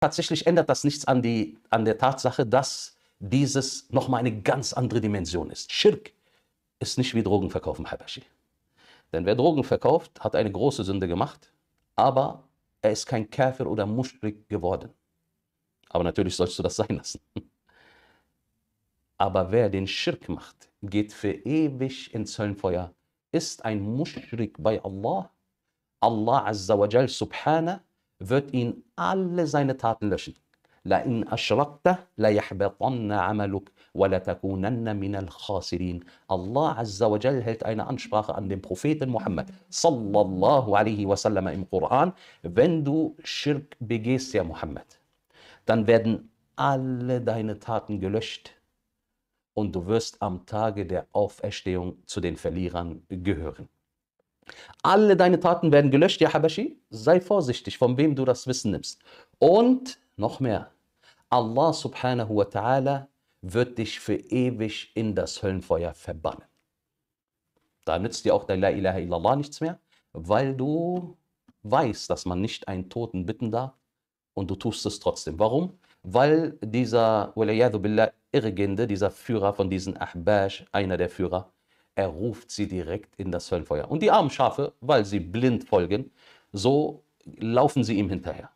Tatsächlich ändert das nichts an, die, an der Tatsache, dass dieses nochmal eine ganz andere Dimension ist. Schirk ist nicht wie Drogen verkaufen, Habashi. Denn wer Drogen verkauft, hat eine große Sünde gemacht, aber er ist kein Käfer oder Muschrik geworden. Aber natürlich sollst du das sein lassen. Aber wer den Schirk macht, geht für ewig ins Höllenfeuer, ist ein Muschrik bei Allah. Allah Azza wa Jal subhanahu wird ihn alle seine Taten löschen. Allah Azzawajal hält eine Ansprache an den Propheten Muhammad sallallahu alaihi wasallam im Koran. Wenn du Schirk begehst, ja Muhammad, dann werden alle deine Taten gelöscht und du wirst am Tage der Auferstehung zu den Verlierern gehören. Alle deine Taten werden gelöscht, ja Habashi. Sei vorsichtig, von wem du das Wissen nimmst. Und noch mehr. Allah subhanahu wa ta'ala wird dich für ewig in das Höllenfeuer verbannen. Da nützt dir auch dein La ilaha illallah nichts mehr, weil du weißt, dass man nicht einen Toten bitten darf und du tust es trotzdem. Warum? Weil dieser billah, Irrgehende, dieser Führer von diesen Ahbash, einer der Führer, er ruft sie direkt in das Höllenfeuer. Und die armen Schafe, weil sie blind folgen, so laufen sie ihm hinterher.